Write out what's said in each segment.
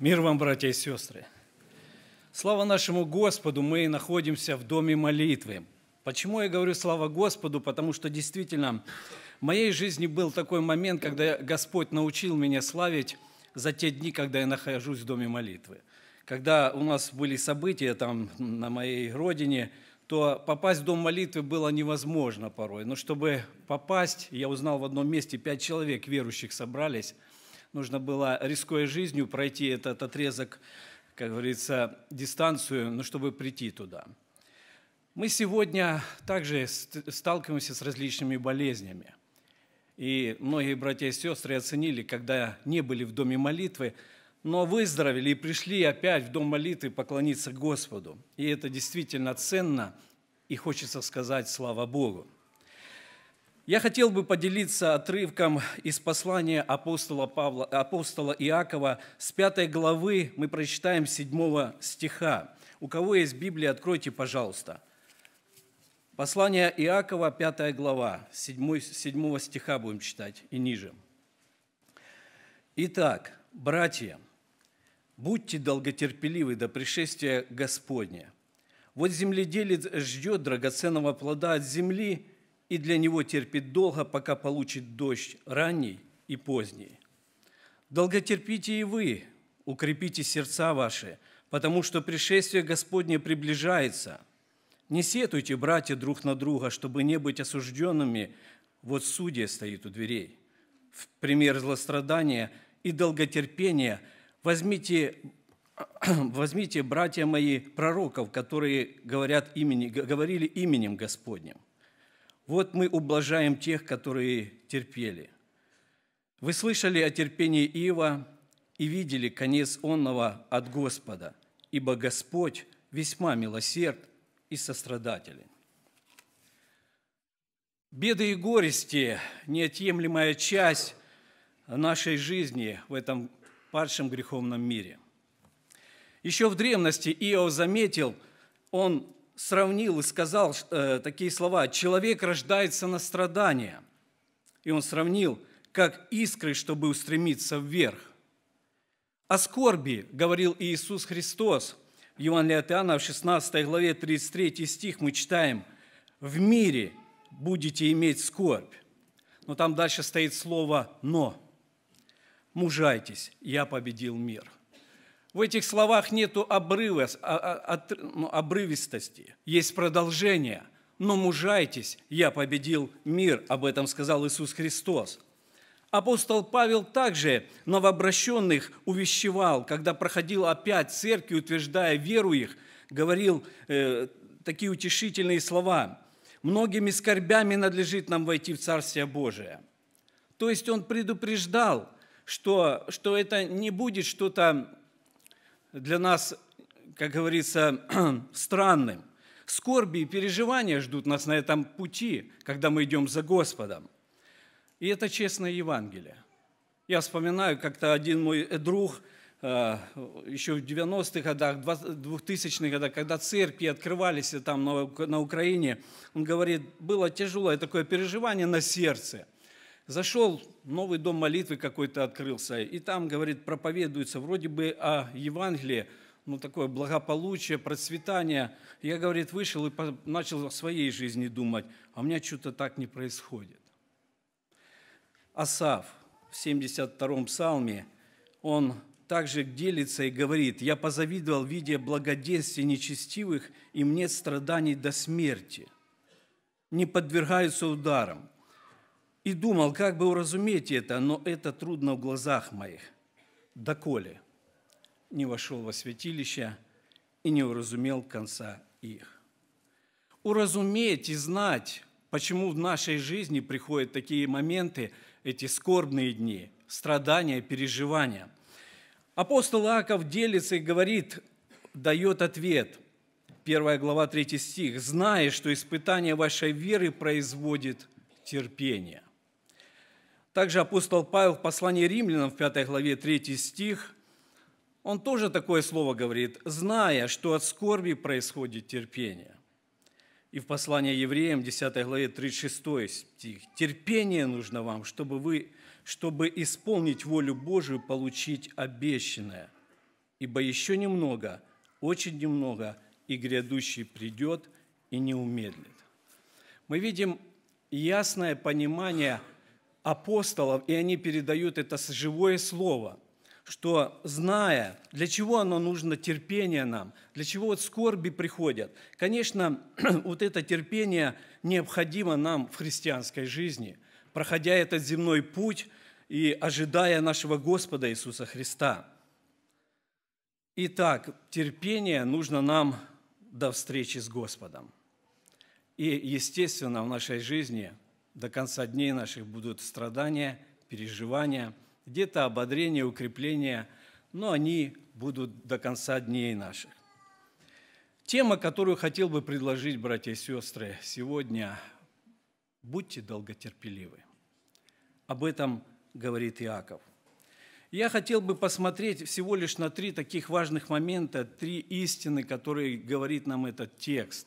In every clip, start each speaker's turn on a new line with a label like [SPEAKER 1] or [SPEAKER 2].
[SPEAKER 1] Мир вам, братья и сестры! Слава нашему Господу! Мы находимся в доме молитвы. Почему я говорю слава Господу? Потому что действительно в моей жизни был такой момент, когда Господь научил меня славить за те дни, когда я нахожусь в доме молитвы. Когда у нас были события там на моей родине, то попасть в дом молитвы было невозможно порой. Но чтобы попасть, я узнал в одном месте, пять человек верующих собрались – нужно было, рискуя жизнью, пройти этот отрезок, как говорится, дистанцию, но ну, чтобы прийти туда. Мы сегодня также сталкиваемся с различными болезнями. И многие братья и сестры оценили, когда не были в доме молитвы, но выздоровели и пришли опять в дом молитвы поклониться Господу. И это действительно ценно, и хочется сказать слава Богу. Я хотел бы поделиться отрывком из послания апостола, Павла, апостола Иакова с 5 главы, мы прочитаем 7 стиха. У кого есть Библия, откройте, пожалуйста. Послание Иакова, 5 глава, 7, 7 стиха будем читать и ниже. «Итак, братья, будьте долготерпеливы до пришествия Господня. Вот земледелец ждет драгоценного плода от земли – и для него терпит долго, пока получит дождь ранний и поздний. Долготерпите и вы, укрепите сердца ваши, потому что пришествие Господне приближается. Не сетуйте, братья, друг на друга, чтобы не быть осужденными. Вот судья стоит у дверей. В пример злострадания и долготерпения возьмите возьмите, братья мои, пророков, которые говорят имени, говорили именем Господним. Вот мы ублажаем тех, которые терпели. Вы слышали о терпении Иова и видели конец онного от Господа, ибо Господь весьма милосерд и сострадателен. Беды и горести – неотъемлемая часть нашей жизни в этом падшем греховном мире. Еще в древности Иов заметил, он сравнил и сказал э, такие слова. Человек рождается на страдания. И он сравнил, как искры, чтобы устремиться вверх. О скорби говорил Иисус Христос. Евангелие от Иоанна в 16 главе 33 стих мы читаем. «В мире будете иметь скорбь». Но там дальше стоит слово «но». «Мужайтесь, я победил мир». В этих словах нет обрыва, а, а, ну, обрывистости, есть продолжение. «Но мужайтесь, я победил мир», об этом сказал Иисус Христос. Апостол Павел также новообращенных увещевал, когда проходил опять церкви, утверждая веру их, говорил э, такие утешительные слова. «Многими скорбями надлежит нам войти в Царствие Божие». То есть он предупреждал, что, что это не будет что-то для нас, как говорится, странным. Скорби и переживания ждут нас на этом пути, когда мы идем за Господом. И это честное Евангелие. Я вспоминаю, как-то один мой э, друг э, еще в 90-х годах, 2000-х годах, когда церкви открывались там на Украине, он говорит, было тяжелое такое переживание на сердце. Зашел, новый дом молитвы какой-то открылся, и там, говорит, проповедуется вроде бы о Евангелии, ну, такое благополучие, процветание. Я, говорит, вышел и начал о своей жизни думать, а у меня что-то так не происходит. Асав в 72-м псалме, он также делится и говорит, «Я позавидовал, видя благоденствие нечестивых, и мне страданий до смерти. Не подвергаются ударам и думал, как бы уразуметь это, но это трудно в глазах моих. Доколе не вошел во святилище и не уразумел конца их. Уразуметь и знать, почему в нашей жизни приходят такие моменты, эти скорбные дни, страдания, переживания. Апостол Иаков делится и говорит, дает ответ. Первая глава третий стих. «Зная, что испытание вашей веры производит терпение». Также апостол Павел в послании римлянам в 5 главе 3 стих, он тоже такое слово говорит, зная, что от скорби происходит терпение. И в послании евреям 10 главе 36 стих, терпение нужно вам, чтобы вы, чтобы исполнить волю Божию, получить обещанное. Ибо еще немного, очень немного, и грядущий придет и не умедлит. Мы видим ясное понимание – апостолов, и они передают это живое слово, что зная, для чего оно нужно, терпение нам, для чего вот скорби приходят. Конечно, вот это терпение необходимо нам в христианской жизни, проходя этот земной путь и ожидая нашего Господа Иисуса Христа. Итак, терпение нужно нам до встречи с Господом. И, естественно, в нашей жизни – до конца дней наших будут страдания, переживания, где-то ободрение, укрепление, но они будут до конца дней наших. Тема, которую хотел бы предложить, братья и сестры, сегодня – будьте долготерпеливы. Об этом говорит Иаков. Я хотел бы посмотреть всего лишь на три таких важных момента, три истины, которые говорит нам этот текст.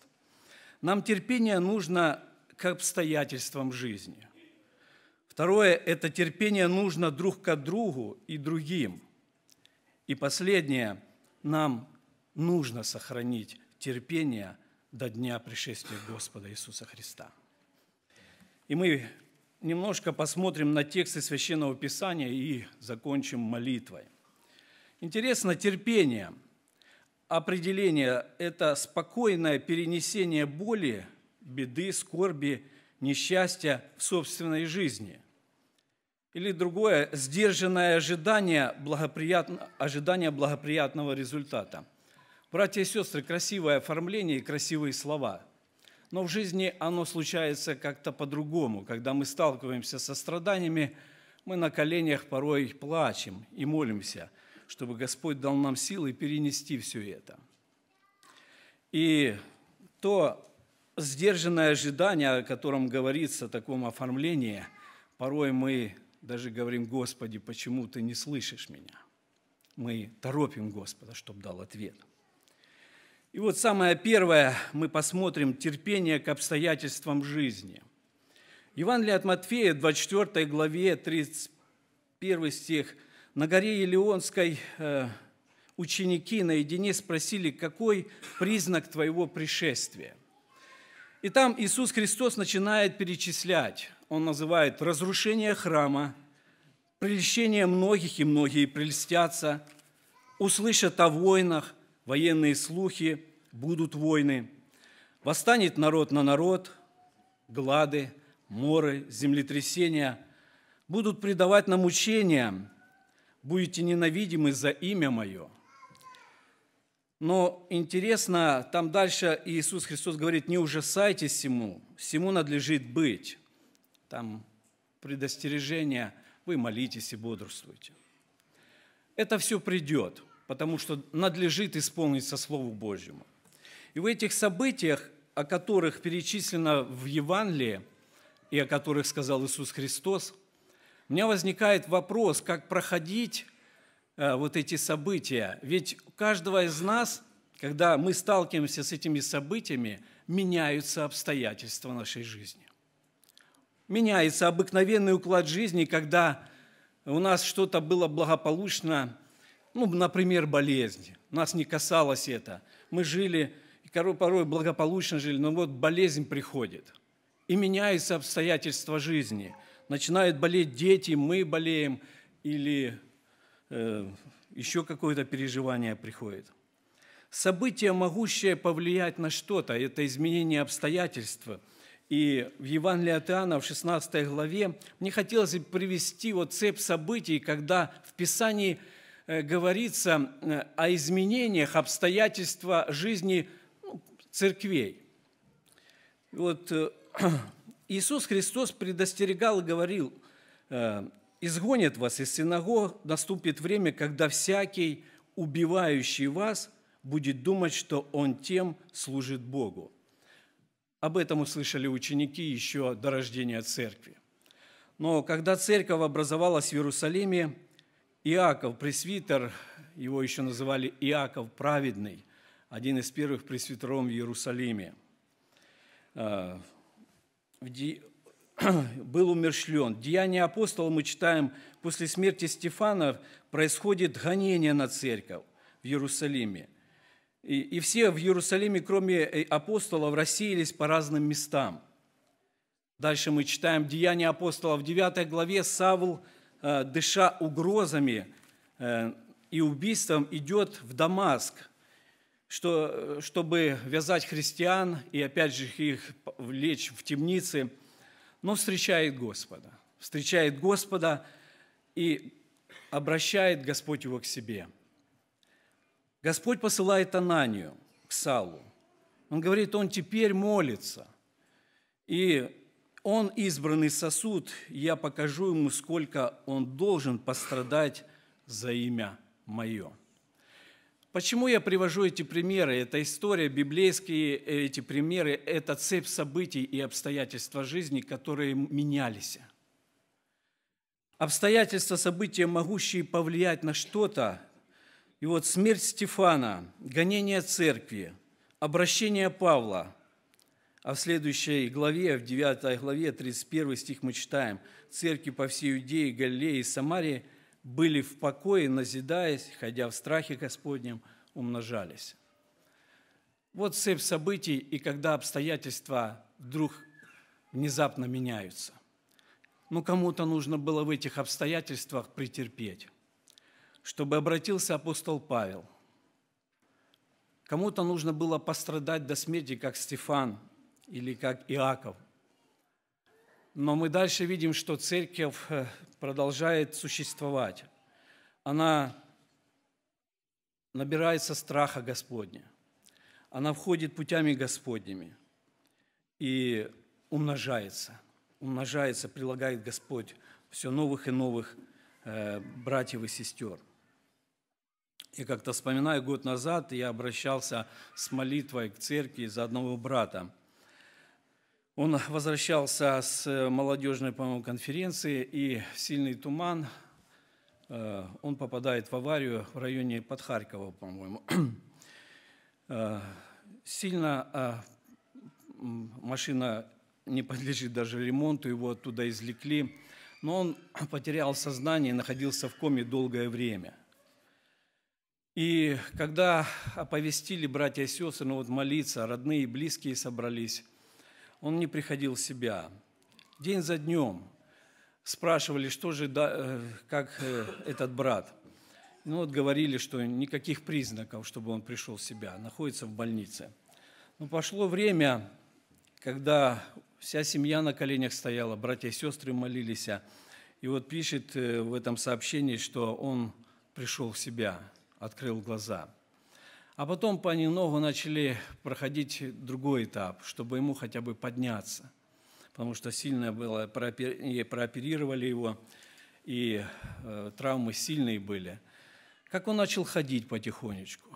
[SPEAKER 1] Нам терпение нужно к обстоятельствам жизни. Второе – это терпение нужно друг к другу и другим. И последнее – нам нужно сохранить терпение до дня пришествия Господа Иисуса Христа. И мы немножко посмотрим на тексты Священного Писания и закончим молитвой. Интересно, терпение, определение – это спокойное перенесение боли беды, скорби, несчастья в собственной жизни. Или другое, сдержанное ожидание, благоприятно, ожидание благоприятного результата. Братья и сестры, красивое оформление и красивые слова. Но в жизни оно случается как-то по-другому. Когда мы сталкиваемся со страданиями, мы на коленях порой плачем и молимся, чтобы Господь дал нам силы перенести все это. И то, сдержанное ожидание, о котором говорится в таком оформлении, порой мы даже говорим, Господи, почему ты не слышишь меня? Мы торопим Господа, чтобы дал ответ. И вот самое первое, мы посмотрим терпение к обстоятельствам жизни. Евангелие от Матфея, 24 главе, 31 стих. На горе Елеонской э, ученики наедине спросили, какой признак твоего пришествия – и там Иисус Христос начинает перечислять, он называет разрушение храма, прельщение многих, и многие прельстятся, услышат о войнах, военные слухи, будут войны. Восстанет народ на народ, глады, моры, землетрясения, будут предавать на мучения, будете ненавидимы за имя Мое – но интересно, там дальше Иисус Христос говорит, не ужасайтесь всему, всему надлежит быть. Там предостережение, вы молитесь и бодрствуйте. Это все придет, потому что надлежит исполниться Слову Божьему. И в этих событиях, о которых перечислено в Евангелии и о которых сказал Иисус Христос, у меня возникает вопрос, как проходить Э, вот эти события. Ведь у каждого из нас, когда мы сталкиваемся с этими событиями, меняются обстоятельства нашей жизни. Меняется обыкновенный уклад жизни, когда у нас что-то было благополучно, ну, например, болезнь. Нас не касалось это. Мы жили, порой благополучно жили, но вот болезнь приходит. И меняются обстоятельства жизни. Начинают болеть дети, мы болеем, или Э, еще какое-то переживание приходит. Событие, могущее повлиять на что-то, это изменение обстоятельства. И в Евангелии от Иоанна, в 16 главе, мне хотелось бы привести вот цепь событий, когда в Писании э, говорится э, о изменениях обстоятельства жизни ну, церквей. Вот Иисус Христос предостерегал и говорил, изгонит вас из синагог, наступит время, когда всякий, убивающий вас, будет думать, что он тем служит Богу. Об этом услышали ученики еще до рождения церкви. Но когда церковь образовалась в Иерусалиме, Иаков, пресвитер, его еще называли Иаков Праведный, один из первых пресвитеров в Иерусалиме, э, был умершлен. Деяния апостола мы читаем, после смерти Стефана происходит гонение на церковь в Иерусалиме. И, и все в Иерусалиме, кроме э, апостолов, рассеялись по разным местам. Дальше мы читаем Деяния апостолов в 9 главе. Савл, э, дыша угрозами э, и убийством, идет в Дамаск, что, чтобы вязать христиан и опять же их влечь в темницы – но встречает Господа. Встречает Господа и обращает Господь его к себе. Господь посылает Ананию к Салу. Он говорит, он теперь молится. И он избранный сосуд, я покажу ему, сколько он должен пострадать за имя мое. Почему я привожу эти примеры? Это история, библейские эти примеры, это цепь событий и обстоятельства жизни, которые менялись. Обстоятельства, события, могущие повлиять на что-то. И вот смерть Стефана, гонение церкви, обращение Павла, а в следующей главе, в 9 главе, 31 стих мы читаем, «Церкви по всей Иудее, Галилее и Самарии – были в покое, назидаясь, ходя в страхе Господнем, умножались. Вот цепь событий, и когда обстоятельства вдруг внезапно меняются. Ну, кому-то нужно было в этих обстоятельствах претерпеть, чтобы обратился апостол Павел. Кому-то нужно было пострадать до смерти, как Стефан или как Иаков, но мы дальше видим, что церковь э, продолжает существовать. Она набирается страха Господня. Она входит путями Господними и умножается, умножается, прилагает Господь все новых и новых э, братьев и сестер. Я как-то вспоминаю, год назад я обращался с молитвой к церкви за одного брата – он возвращался с э, молодежной, по-моему, конференции, и сильный туман, э, он попадает в аварию в районе под Харькова, по-моему. Э, сильно машина не подлежит даже ремонту, его оттуда извлекли, но он потерял сознание находился в коме долгое время. И когда оповестили братья и сестры, ну вот молиться, родные и близкие собрались, он не приходил в себя. День за днем спрашивали, что же, э, как э, этот брат. Ну вот говорили, что никаких признаков, чтобы он пришел в себя, находится в больнице. Но ну, пошло время, когда вся семья на коленях стояла, братья и сестры молились. И вот пишет э, в этом сообщении, что он пришел в себя, открыл глаза – а потом понемногу начали проходить другой этап, чтобы ему хотя бы подняться, потому что сильно было, прооперировали его, и э, травмы сильные были. Как он начал ходить потихонечку.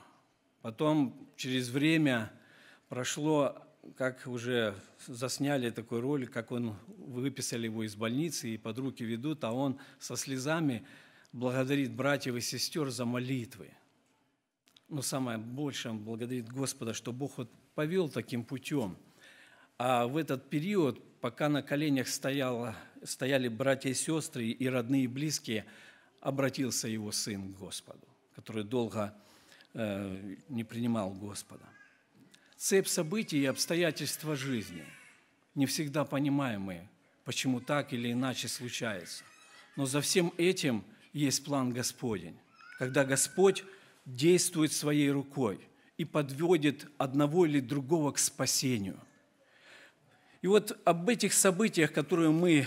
[SPEAKER 1] Потом через время прошло, как уже засняли такой ролик, как он выписали его из больницы и под руки ведут, а он со слезами благодарит братьев и сестер за молитвы – ну, самое большее, он благодарит Господа, что Бог вот повел таким путем. А в этот период, пока на коленях стояло, стояли братья и сестры и родные и близкие, обратился его сын к Господу, который долго э, не принимал Господа. Цепь событий и обстоятельства жизни, не всегда понимаемые, почему так или иначе случается. Но за всем этим есть план Господень. Когда Господь действует своей рукой и подводит одного или другого к спасению. И вот об этих событиях, которые мы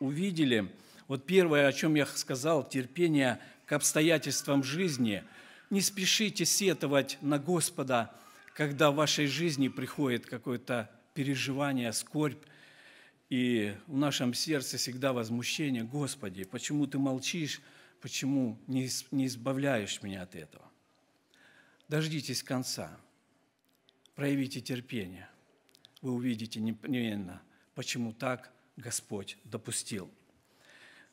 [SPEAKER 1] увидели, вот первое, о чем я сказал, терпение к обстоятельствам жизни. Не спешите сетовать на Господа, когда в вашей жизни приходит какое-то переживание, скорбь, и в нашем сердце всегда возмущение, Господи, почему ты молчишь, почему не избавляешь меня от этого? Дождитесь конца, проявите терпение. Вы увидите непременно, почему так Господь допустил.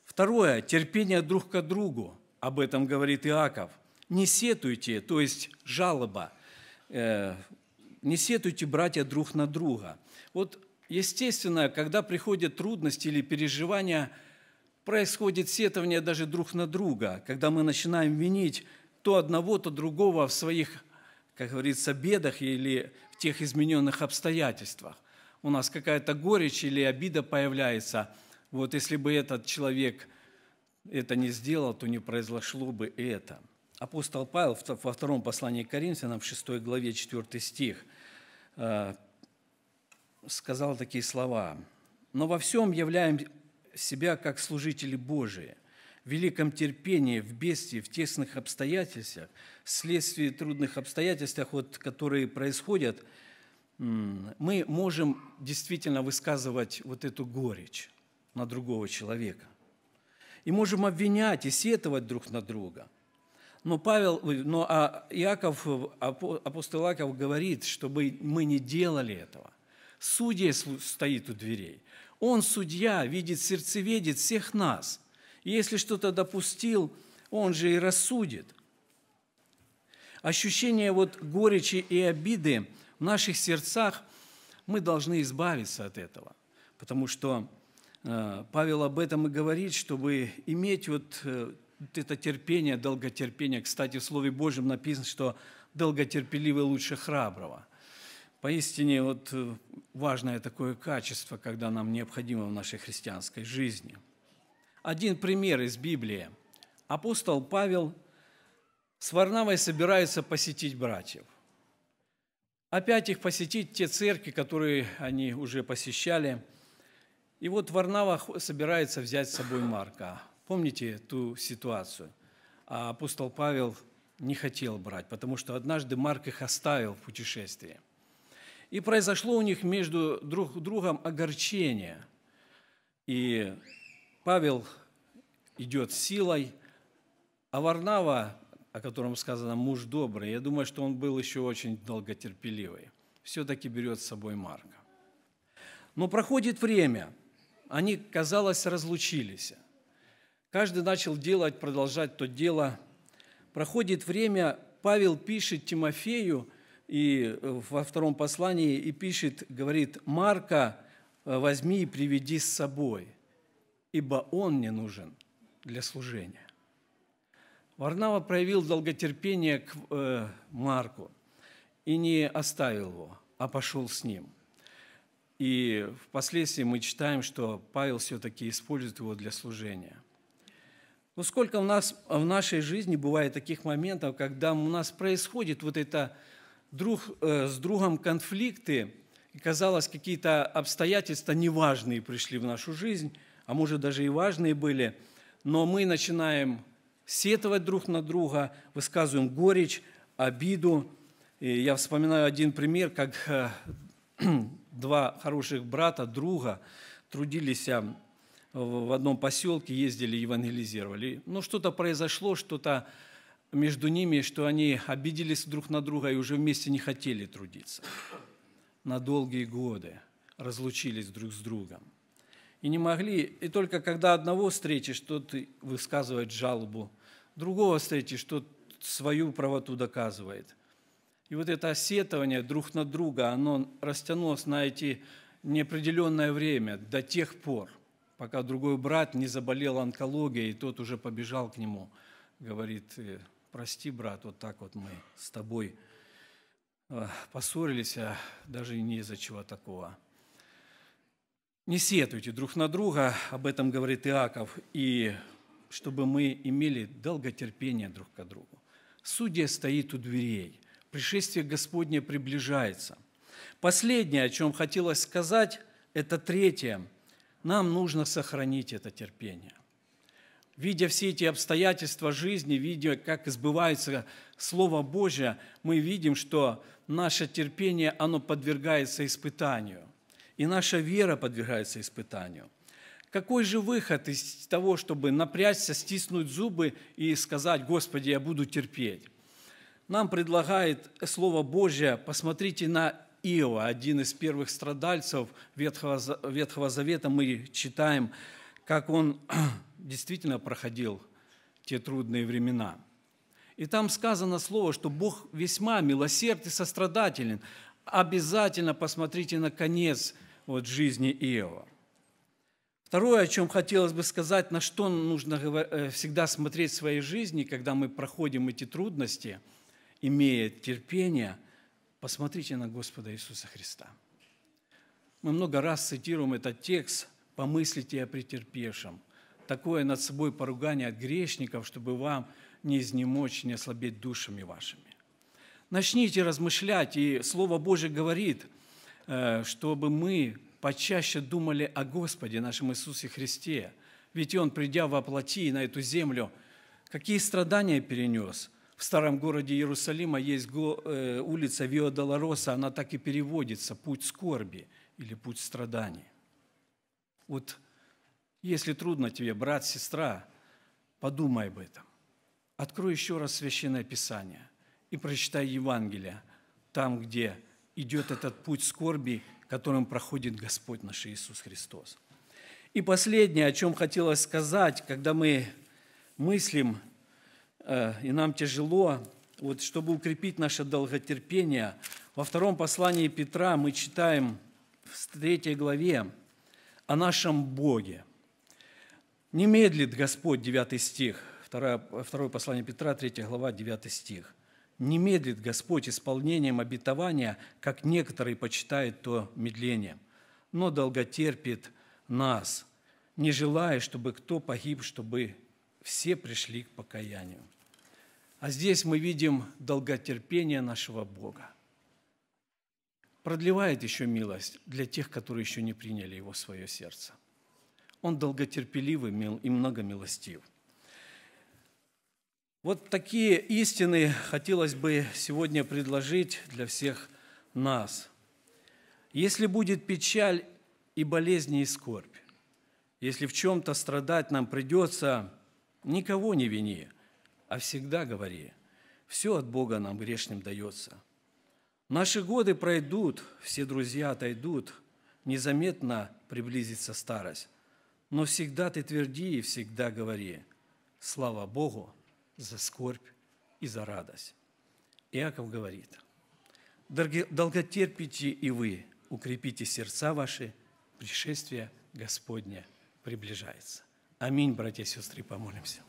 [SPEAKER 1] Второе, терпение друг к другу. Об этом говорит Иаков. Не сетуйте, то есть жалоба. Э, не сетуйте, братья, друг на друга. Вот, естественно, когда приходят трудности или переживания – происходит сетование даже друг на друга, когда мы начинаем винить то одного, то другого в своих, как говорится, бедах или в тех измененных обстоятельствах. У нас какая-то горечь или обида появляется. Вот если бы этот человек это не сделал, то не произошло бы это. Апостол Павел во втором послании к Коринфянам, в 6 главе, 4 стих, э, сказал такие слова. «Но во всем являем себя как служители Божии – в великом терпении, в бедствии, в тесных обстоятельствах, вследствие трудных обстоятельств, вот, которые происходят, мы можем действительно высказывать вот эту горечь на другого человека. И можем обвинять и сетовать друг на друга. Но Павел, но а Иаков, апостол Иаков говорит, чтобы мы не делали этого. Судья стоит у дверей. Он судья, видит сердцеведит всех нас. если что-то допустил, он же и рассудит. Ощущение вот горечи и обиды в наших сердцах, мы должны избавиться от этого. Потому что э, Павел об этом и говорит, чтобы иметь э, вот это терпение, долготерпение. Кстати, в Слове Божьем написано, что долготерпеливый лучше храброго. Поистине вот э, важное такое качество, когда нам необходимо в нашей христианской жизни. Один пример из Библии. Апостол Павел с Варнавой собирается посетить братьев. Опять их посетить те церкви, которые они уже посещали. И вот Варнава собирается взять с собой Марка. Помните ту ситуацию? А апостол Павел не хотел брать, потому что однажды Марк их оставил в путешествии – и произошло у них между друг другом огорчение. И Павел идет силой, а Варнава, о котором сказано «муж добрый», я думаю, что он был еще очень долготерпеливый, все-таки берет с собой Марка. Но проходит время, они, казалось, разлучились. Каждый начал делать, продолжать то дело. Проходит время, Павел пишет Тимофею – и э, во втором послании и пишет, говорит, Марка э, возьми и приведи с собой, ибо он не нужен для служения. Варнава проявил долготерпение к э, Марку и не оставил его, а пошел с ним. И впоследствии мы читаем, что Павел все-таки использует его для служения. Но ну, сколько у нас в нашей жизни бывает таких моментов, когда у нас происходит вот это друг э, с другом конфликты, и казалось, какие-то обстоятельства неважные пришли в нашу жизнь, а может даже и важные были, но мы начинаем сетовать друг на друга, высказываем горечь, обиду. И я вспоминаю один пример, как э, два хороших брата, друга, трудились э, в одном поселке, ездили, евангелизировали. но ну, что-то произошло, что-то между ними, что они обиделись друг на друга и уже вместе не хотели трудиться. На долгие годы разлучились друг с другом. И не могли, и только когда одного встретишь, тот высказывает жалобу, другого встретишь, тот свою правоту доказывает. И вот это осетование друг на друга, оно растянулось на эти неопределенное время, до тех пор, пока другой брат не заболел онкологией, и тот уже побежал к нему, говорит, э, прости, брат, вот так вот мы с тобой э, поссорились, а даже не из-за чего такого. Не сетуйте друг на друга, об этом говорит Иаков, и чтобы мы имели долготерпение друг к другу. Судья стоит у дверей, пришествие Господне приближается. Последнее, о чем хотелось сказать, это третье. Нам нужно сохранить это терпение видя все эти обстоятельства жизни, видя, как сбывается Слово Божье, мы видим, что наше терпение, оно подвергается испытанию. И наша вера подвергается испытанию. Какой же выход из того, чтобы напрячься, стиснуть зубы и сказать, Господи, я буду терпеть? Нам предлагает Слово Божье, посмотрите на Иова, один из первых страдальцев Ветхого, Ветхого Завета, мы читаем, как он действительно проходил те трудные времена. И там сказано слово, что Бог весьма милосерд и сострадателен. Обязательно посмотрите на конец вот жизни Иова. Второе, о чем хотелось бы сказать, на что нужно э, всегда смотреть в своей жизни, когда мы проходим эти трудности, имея терпение, посмотрите на Господа Иисуса Христа. Мы много раз цитируем этот текст «Помыслите о претерпевшем» такое над собой поругание от грешников, чтобы вам не изнемочь, не ослабеть душами вашими. Начните размышлять, и Слово Божие говорит, э, чтобы мы почаще думали о Господе, нашем Иисусе Христе. Ведь Он, придя во плоти на эту землю, какие страдания перенес – в старом городе Иерусалима есть э, улица Виодолороса, она так и переводится, путь скорби или путь страданий. Вот если трудно тебе, брат, сестра, подумай об этом. Открой еще раз Священное Писание и прочитай Евангелие там, где идет этот путь скорби, которым проходит Господь наш Иисус Христос. И последнее, о чем хотелось сказать, когда мы мыслим, э, и нам тяжело, вот чтобы укрепить наше долготерпение, во втором послании Петра мы читаем в третьей главе о нашем Боге – не медлит Господь, 9 стих, 2, 2 послание Петра, 3 глава, 9 стих. Не медлит Господь исполнением обетования, как некоторые почитают то медлением, но долготерпит нас, не желая, чтобы кто погиб, чтобы все пришли к покаянию. А здесь мы видим долготерпение нашего Бога. Продлевает еще милость для тех, которые еще не приняли Его в свое сердце – он долготерпеливый и многомилостив. Вот такие истины хотелось бы сегодня предложить для всех нас. Если будет печаль и болезни и скорбь, если в чем-то страдать нам придется, никого не вини, а всегда говори, все от Бога нам грешным дается. Наши годы пройдут, все друзья отойдут, незаметно приблизится старость но всегда ты тверди и всегда говори, слава Богу за скорбь и за радость. Иаков говорит, долготерпите и вы, укрепите сердца ваши, пришествие Господня приближается. Аминь, братья и сестры, помолимся.